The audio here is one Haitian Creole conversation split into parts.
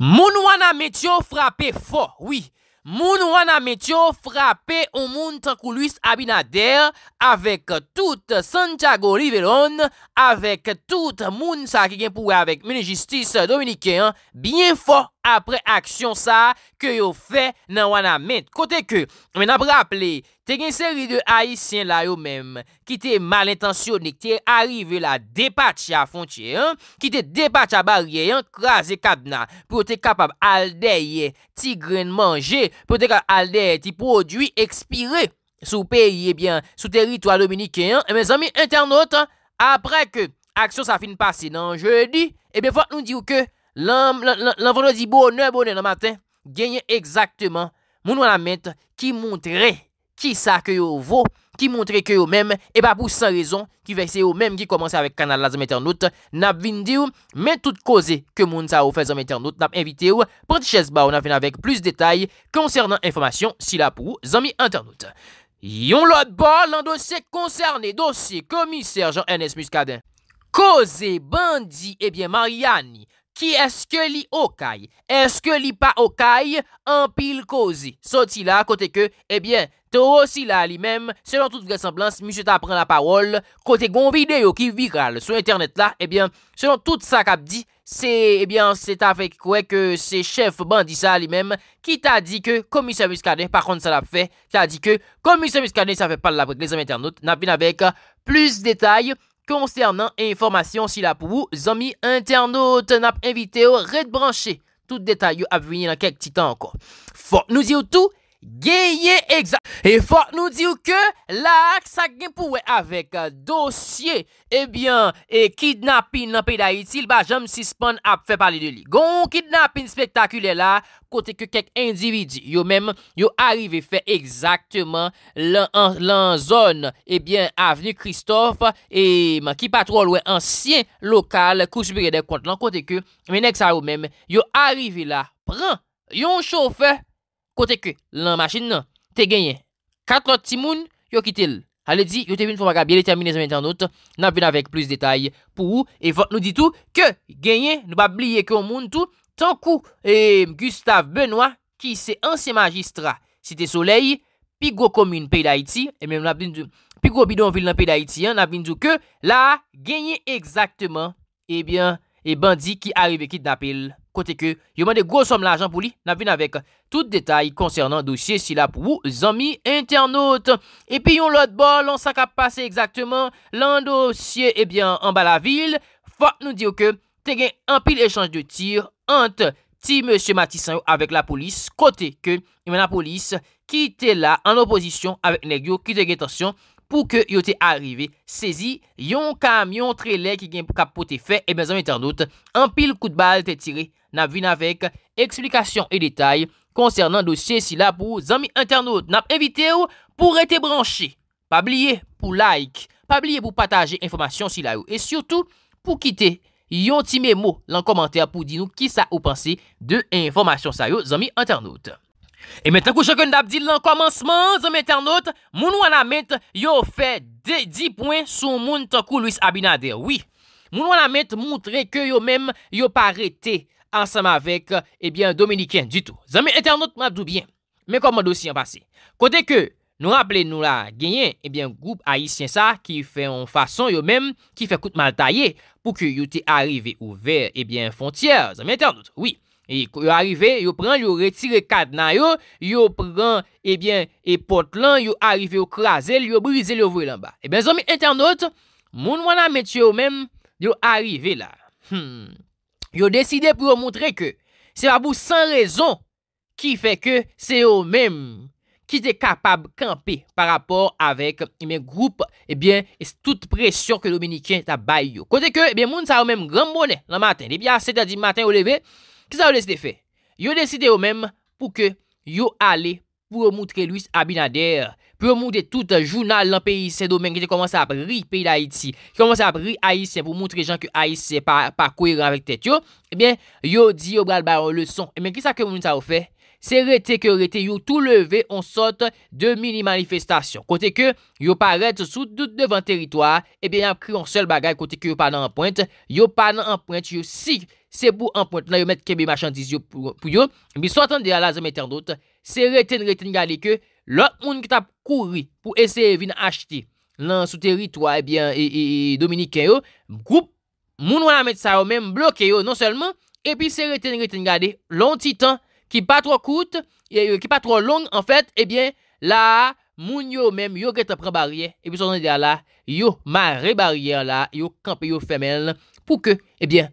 Moun wana metyo frapè fò, wii. Moun wana metyo frapè ou moun takou luis abina der, avèk tout San Thiago Riveron, avèk tout moun sa ki genpouè avèk mène justice dominikè, bie fò. apre aksyon sa ke yo fe nan wana ment. Kote ke, men apre aple, te gen seri de aisyen la yo mem, ki te malintensyonik, te arrive la depatche a fonche, ki te depatche a barye, krasi kadna, pou te kapab aldeye ti gren manje, pou te kal aldeye ti prodwi ekspire, sou peye, eh sou teritwa dominike, eh, men zami, internaut, apre ke, aksyon sa fin pase nan jeudi, e eh ben fote nou diyo ke, lan vende di bonè bonè nan matè, genye ekzaktèman moun wala mènt ki moun tre, ki sa kè yo vò, ki moun tre kè yo mèm, e ba pou san rezon ki vekse yo mèm ki komanse avèk kanal la zanmèter noute, nap vinde ou, men tout koze ke moun sa ou fè zanmèter noute, nap invite ou, pwant chèz ba ou nan vène avèk plus detay, konsernan informasyon si la pou zanmi anternoute. Yon lot ba lan dosye konsernè, dosye komiser Jean-Anne Esmus Kadin. Koze bandi ebyen eh Marianne, qui est-ce que li okay? Est-ce que li pas okay? En pile cause. Sorti là, côté que, eh bien, toi aussi là, lui-même, selon toute vraisemblance, monsieur prend la parole, côté gon vidéo qui viral sur internet là, eh bien, selon tout ça qu'a dit, c'est, eh bien, c'est avec quoi que c'est chef bandit ça lui-même, qui t'a dit que, commissaire Muscadet, par contre ça l'a fait, t'a dit que, commissaire scanner, ça fait pas la les les internautes, n'a pas avec plus de détails, Concernant les informations si la poubou, zombie internaute, internaut pas invité red-brancher. Tout détail à venir dans quelques dans quelques anko. Nous y ou Gyeye egza... E fok nou diw ke la aksak gen pou we avek euh, dosye Ebyen eh e kidnapin nan pey da itil Ba jom sispan ap fe pali de li Gon kidnapin spektakule la Kote ke kek endividi Yo mèm yo arive fe egzaktman Lan zon ebyen eh aveni Kristof Eman ki patrol we ansyen lokal Kousbire de kont Lan kote ke menek sa yo mèm Yo arive la Pran yon chofe Kote ke lan machin nan, te genye. Kat lot ti moun, yo kitil. Ale di, yo te vin fwa maga biye le termine zan men tan not, nan vin avèk plus detay pou ou, evo nou di tou, ke genye, nou ba bliye ke yon moun tou, tankou e, Gustave Benoit, ki se ansi magistra, site Soleil, pi go komin pey da iti, e men mèm nan vin djou, pi go bidon vil nan pey da iti, nan vin djou ke, la, genye exaktman, e bien, e bandi ki aribe kit nan pil. Kote ke yon man de gosom la jan pou li, nan vune avek tout detay koncernan dosye si la pou zami internaut. Epi yon lot bol, lan sa kap pase exakteman, lan dosye ebyen an bala vil, fote nou diyo ke te gen an pil echange de tir, an te ti monsie matisan yo avek la polis, kote ke yon man la polis, ki te la an oposisyon avek negyo, ki te gen tasyon pou ke yote arive, sezi yon kamyon trele ki gen kapote fe, ebyen zami internaut, an pil kout bal te tire, nap vin avek eksplikasyon e detay konsernan dosye sila pou zami internaut nap evite ou pou rete branche pa blye pou like pa blye pou pataje informasyon sila ou e syoutou pou kite yon ti me mo lan komantè pou di nou ki sa ou panse de informasyon sa yo zami internaut e metan kou chakon dap di lan komansman zami internaut moun wana met yo fe de di pwen sou moun takou luis abinade moun wana met moutre ke yo mem yo parete ansanm avèk, ebyen, eh dominikèn di tou. Zanmè internot mwadou byen. Mè komando si yon passe. Kote ke nou rappele nou la genyen, ebyen, eh goup aisyen sa ki fè yon fason yo mèm ki fè kout mal ta ye pou ki yote arrive ou ver, ebyen, eh fontyèr, zanmè internot. Oui. E kou yo arrive, yo pran, yo retire kad nan yo, yo pran, ebyen, e pot lan, yo arrive yo krasel, yo brisel, yo vwe lan ba. Ebyen, zanmè internot, moun wana met yo mèm, yo arrive la. Hmm... Yo deside pou remontre ke se pa pou san rezon ki fe ke se yo menm ki se kapab kampe par rapor avek yme eh groupe e bien eh tout presyon ke Dominikien tabay yo. Kote ke e bien moun sa yo menm gran bonen la maten. E bien a 7 a 10 maten yo leve, ki sa yo deside fe? Yo deside yo menm pou ke yo ale pou remontre Louis Abinader. pou moun eh de tout jounal an peyi se domen, ki te komanse ap ri peyi la iti, ki komanse ap ri aise, pou moun tre jan ki aise se pa kouye ravek tete yo, ebyen, yo di yo bral baron le son. Emen, eh ki sa ke moun sa ou fe? Se rete ke rete yo tou leve, on sote de mini manifestasyon. Kote ke yo paret sou dout devan teritwa, ebyen, eh ap kri yon sel bagay, kote ke yo panan an pointe, yo panan an pointe, yo si se pou an pointe, nan yo met kebe machandise yo pou yo, mi sotan de ala zem eten dot, se rete n rete n gale ke yo, Lò, moun ki ta kouri pou ese vin achiti lan sou teritwa, ebyen, eh e, e, e Dominiken yo, group, moun wana met sa yo, men, bloke yo, non selman, epi se reten reten gade, lon titan, ki pa tro koute, eh, ki pa tro long, en fèt, ebyen, eh la, moun yo men, yo ke ta prebariye, epi so zanide la, yo marebariye la, yo kampe yo femel, pou ke, ebyen,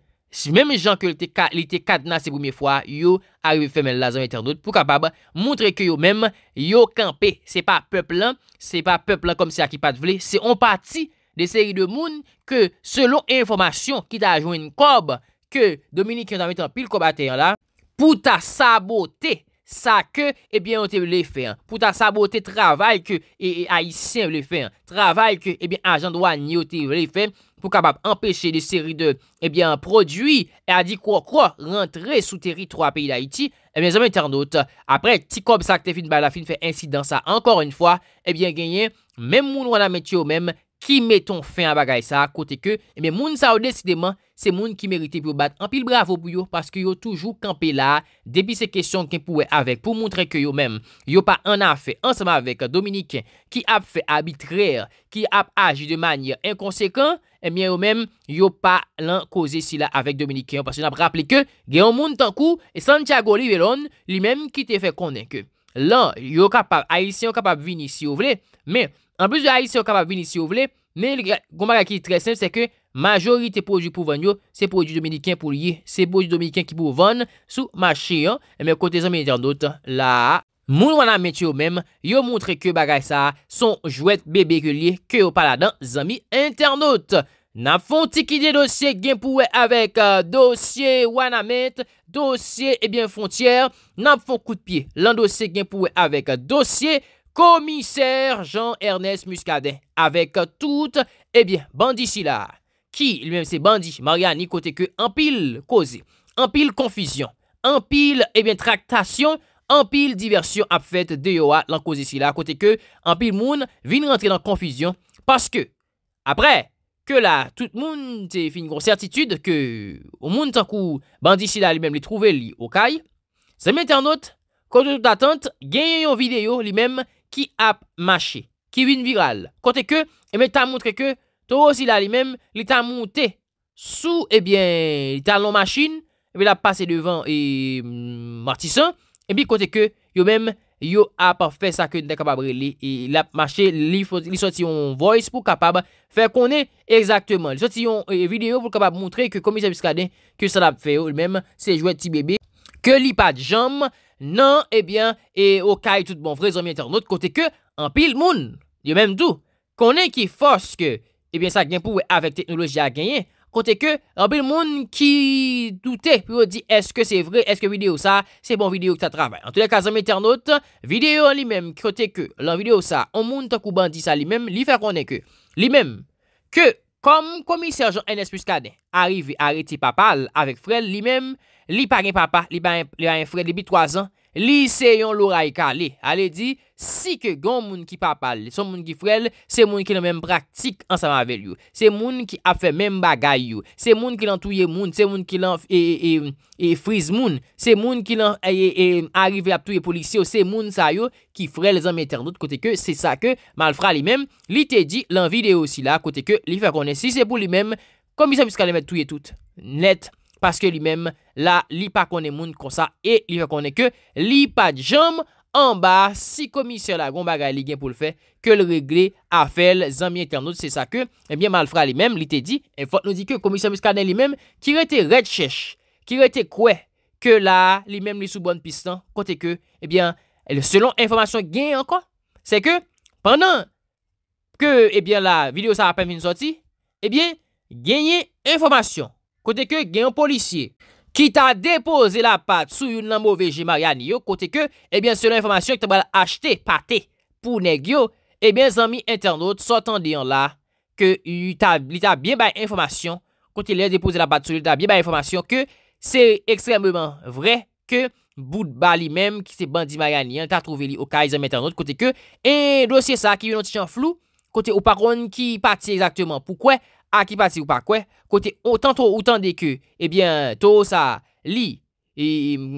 Mèm jan ke li te kadna se pou mè fwa, yo aribe fèmè la zan eten dout pou kapab moutre ke yo mèm yo kampe. Se pa peplan, se pa peplan kom se akipat vle, se on pati de seri de moun ke selon informasyon ki ta ajonen kob, ke Dominique yon amiten pil kob ateyan la, pou ta sabotey. ça que eh bien on te le faire. pour ta beauté, travail que et, haïtien le fait travail que eh bien agent on te le faire. pour capable empêcher des séries de eh bien produits et a dit quoi quoi rentrer sous territoire pays d'Haïti et eh bien amis internautes après ti comme ça que bah, la fin fait incident ça encore une fois eh bien gagné même moun la yo même Ki meton fin a bagay sa... Kote ke... Emen eh moun sa ou desideman... Se moun ki merite pou yo bat... An pil bravo pou yo... Paske yo toujou kampe la... Depi se kesyon ki pou we avek... Pou moun tre ke yo men... Yo pa an a fe... Anseman avek... Dominiken... Ki ap fe arbitrer... Ki ap aji de manye... Enkonsekwen... Emen yo men... Yo pa lan koze sila... Avek Dominiken... Paske yo nan ap rappele ke... Gen yon moun tankou... E Santiago Olivellon... Li men ki te fe konen ke... Lan yo kapab... Aisyen yo kapab vini si yo vle... Men... An bliz yo a yi se yo ka pa vin isi yo vle, men yon bagay ki yi tre sem, se ke majori te poujou pouvan yo, se poujou Dominikien pou liye, se poujou Dominikien ki pouvan sou ma chiyon, men kote zami internet la, moun wana ment yo men, yo montre ke bagay sa son jwet bebe gulie ke yo pala dan zami internet. Nan fon tikide dosye gen pouwe avek euh, dosye wana ment, dosye eh ebyen fontyer, nan fon kout piye lan dosye gen pouwe avek euh, dosye commissaire Jean-Ernest Muscadet avec toute, eh bien, bandit si là, qui lui-même c'est bandit, Mariani côté que en pile causé, en pile confusion, en pile, eh bien, tractation, en pile diversion à fait de Yoa l'en cause ici là, côté que en pile moun vient rentrer dans confusion parce que, après, que là, tout le monde c'est fini grosse certitude que, au monde tant coup, bandit si là lui-même les trouver li au caille, c'est maintenant, quand toute attente, gagne une vidéo lui-même qui a marché, qui est viral. Côté que, et eh bien, t'as montré que, toi aussi là, lui-même, l'état monté sous, et eh bien, il t'a machine, et eh la il a passé devant mm, et Martissant et bien côté que, yo même, yo a pas fait ça que n'est capable et il a marché il sorti un voice pour capable faire connait exactement il sorti une vidéo pour capable montrer que commissaire Biscadin que ça l'a fait lui-même c'est jouer petit bébé que li pas Nan, ebyen, eh e o kay tout bon vre zomi internet kote ke, an pil moun, yo menm dou, konen ki foske, ebyen eh sa gen pou we avek teknoloji a genye, kote ke, an pil moun ki doute, pou yo di, eske se vre, eske video sa, se bon video ki ta travè. An tout la kazanm internet, video li menm, kote ke, lan video sa, an moun takou bandi sa li menm, li fè konen ke, li menm, ke... Kom komisèrjan Enes Puskade Arrive a reti papal Avèk frel li mèm Li pari papa Li ba yon frel li bi 3 an Li se yon loray ka li, ale di, si ke gon moun ki papal, son moun ki frel, se moun ki nan men praktik ansama vel yo, se moun ki ap fe men bagay yo, se moun ki nan touye moun, se moun ki nan e, e, e, friz moun, se moun ki nan arrive ap touye polisyo, se moun sa yo ki frel zan men ternot, kote ke se sa ke, mal fra li men, li te di, lan videyo si la, kote ke li fe konen, si se pou li men, komi se miska le men touye tout, net. Paske li mem la li pa konen moun konsa E li rekonen ke li pa jom An ba si komisyon la Gon bagay li gen pou le fe Ke le regle a fel zan mi internet Se sa ke, ebyen ma le fra li mem Li te di, e fote nou di ke komisyon miskanen li mem Ki rete red chesh Ki rete kwe, ke la li mem li sou bon pistan Kote ke, ebyen Selon informasyon gen an kon Se ke, pandan Ke ebyen la video sa apen vin soti Ebyen, genye informasyon Kote ke gen yon polisye ki ta depoze la pat sou yon nanmou veje Mariani yo. Kote ke, ebyen, eh selon informasyon ki eh ta bwala achete pati pou negyo, ebyen, zami internet sotan deyon la ke li ta bien baye informasyon. Kote le depoze la pat sou, li ta bien baye informasyon ke se ekstremement vre ke bout bali mem ki se bandi Mariani yon ta trove li o kaizan metanot. Kote ke, e eh, dosye sa ki yon notisyon flou, kote ou paroun ki pati exactement poukwen a ki pati ou pa kwe, kote otan to, otan de ke, ebyen, to sa, li, e,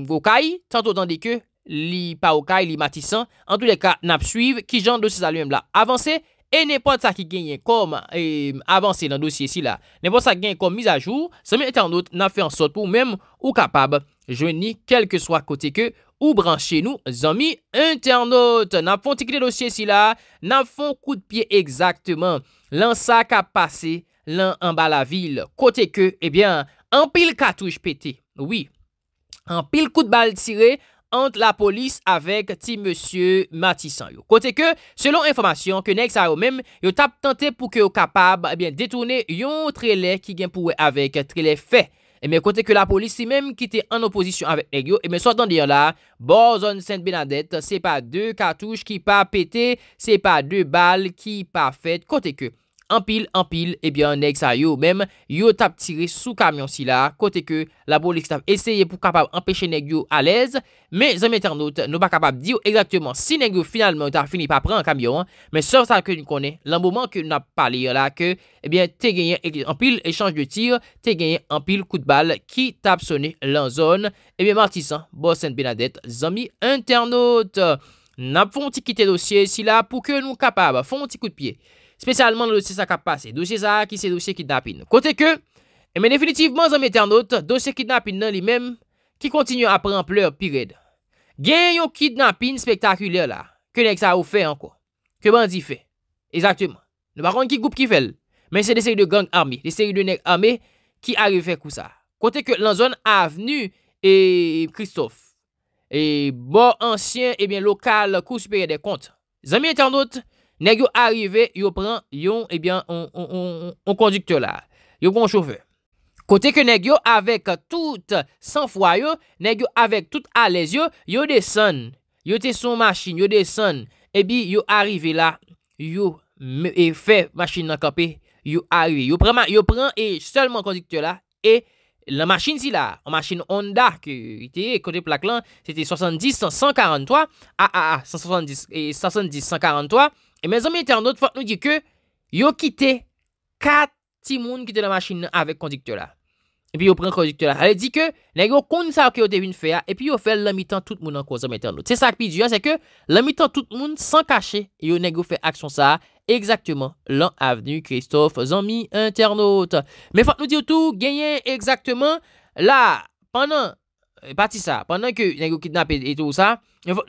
vokay, otan to, otan de ke, li, pa vokay, li matisan, an tou de ka, nap suive, ki jan dosye sa li men la avanse, e nepot sa ki genye kom, e, avanse nan dosye si la, nepot sa ki genye kom, miz ajou, se mi internet nan fe ansot, pou men, ou kapab, jwen ni, kelke swa kote ke, ou branche nou, zan mi, internet, nan fon tikli dosye si la, nan fon kout piye, lan an ba la vil kote ke ebyen eh an pil katouj pete oui an pil kout bal tire ant la polis avek ti monsie Matisan yo kote ke selon informasyon yo tap tante pou ke yo kapab eh detourne yon trele ki genpouwe avek trele fe ebyen eh kote ke la polis si menm ki te an oposisyon avek eyo ebyen sotan diyo la borzon Sainte-Benedet se pa de katouj ki pa pete se pa de bal ki pa fet kote ke Anpil, anpil, ebyen, nek sa yo mèm, yo tap tire sou kamyon si la, kote ke la bolik se tap eseye pou kapab empèche nek yo alèz, mè zami internaute nou pa kapab diyo egzaktèman si nek yo finalmen ta fini pa prè an kamyon, mè sor sa ke nou konè, lan mouman ke nou nap palè yo la, ke, ebyen, te genyen, anpil, échange de tire, te genyen, anpil, kout bal, ki tap sonè lan zon, ebyen, martisan, bossen, benadèt, zami internaute, nap foun ti kite dosye si la pou ke nou kapab, foun ti kout piye, Spesyalman lo se sa kap pase. Do se sa ki se do se kidnapin. Kote ke, eme eh, definitivman zanm etenot, do se kidnapin nan li mem, ki kontinyon apren pleur pired. Gen yon kidnapin spektakuler la, ke nek sa ou fe anko. Ke bandi fe. Ezaktouman. Nou bakon ki goup ki fel. Men se de seri de gang armi, de seri de nek armi, ki a refe kou sa. Kote ke, lan zon avenu, eee, Kristoff, eee, bo ansyen, ebyen lokal, kou supere de kont. Zanm etenot, Nèk yo arrive, yo pran yon, ebyen, eh on, on, on, on, on kondiktyo la. Yo kon choufe. Kote ke nèk yo avèk tout san fwayo, nèk yo avèk tout alèzyo, yo deson, yo teson machin, yo deson, ebyen, eh yo arrive la, yo me, efe, eh, machin nan kapè, yo arrive. Yo pran, yo pran, e, selman kondiktyo la, e, la machin si la, o machin Honda ki ite, kote plak lan, se te 70, 143, a, a, a, 70, 143, E men zanmi internaut fote nou di ke yo kite kat timoun kite la machine nan avek kondikte la. E pi yo pren kondikte la. Ale di ke, nè yo kondi sa wak yo devin fè ya, e pi yo fè lami tan tout moun an kwa zanmi internaut. Se sa akpidu ya, se ke lami tan tout moun san kache e yo nè yo fè aksyon sa, egzaktman lan avni Christophe, zanmi internaut. Men fote nou di yo tou genyen egzaktman la, panan, e pati sa, panan ke nè yo kitnap etou ou sa,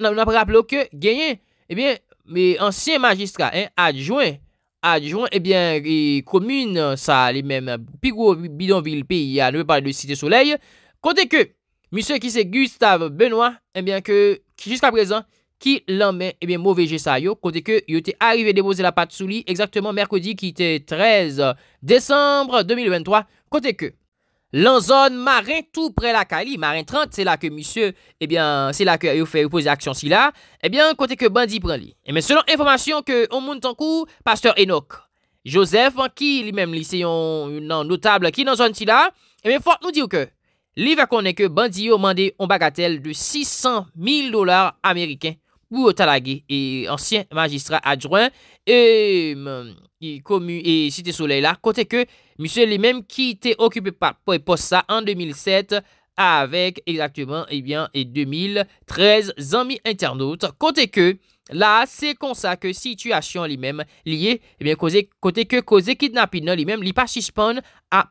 nan apre ap lou ke genyen, e biye, Mais ancien magistrat, adjoint, hein, adjoint, adjoint, eh bien, et commune, ça, les mêmes, pays bidonville, à à pas parler de cité Soleil, Côté que monsieur qui c'est Gustave Benoît, eh bien que présent, présent qui l'emmène eh mauvais ça yo, côté que yo était arrivé déposer la patte sous lit exactement mercredi qui était 13 décembre 2023, côté que Lan zon marin tou pre la ka li, marin 30, se la ke misye, ebyen, se la ke yo fe yo pose aksyon si la, ebyen, eh kote ke bandi pren li. Emen, eh selon informasyon ke o moun tankou, pasteur Enoch, Joseph, an ki li menm li se yon nan notabla ki nan zon si la, emen, eh fort nou di ou ke, li va konen ke bandi yo mande yon bagatel de 600.000 dolar ameriken, ou otalage, e ansyen magistra adjouan, emen... et et cité Soleil côté que que même qui qui qui était par par ça en 2007 avec exactement, et eh bien et 2013 internautes côté que que, c'est comme ça que situation lui-même liée et eh kote que que kidnapping kidnapping li même li pas à a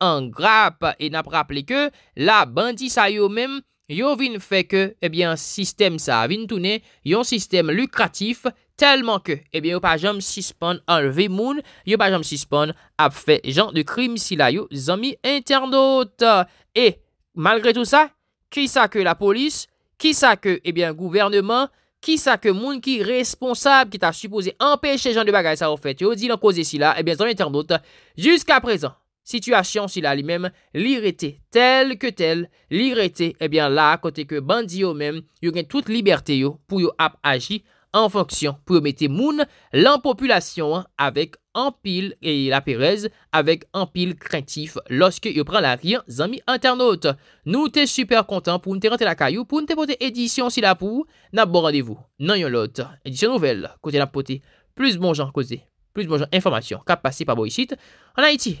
en grappe et n'a pas rappelé que la bandit sa yo yo vin fait que, eh bien, système ça vin tourner, yon système lucratif, tellement que, eh bien, yo pas jamais suspend enlever moun, yo pa jamais suspend a fait genre de crime si la yo, Zami internaute. Et, malgré tout ça, qui ça que la police, qui ça que, eh bien, gouvernement, qui ça que moun qui responsable, qui t'a supposé empêcher genre de bagay ça au fait, yo dit l'en cause si là, eh bien, amis internaute, jusqu'à présent, Sityasyon sila li mem, li rete tel ke tel, li rete ebyen eh la kote ke bandi yo men, yo gen tout liberteyo pou yo ap aji an fonksyon pou yo mette moun lan populasyon avek an pil e la perez avek an pil krentif loske yo pran la riyan zanmi anternote. Nou te super kontan pou nou te rente la kayou pou nou te pote edisyon sila pou nan bon randevou nan yon lot. Edisyon nouvel kote la pote plus bon jan kote, plus bon jan informasyon kap pase pa bo yisit anayiti.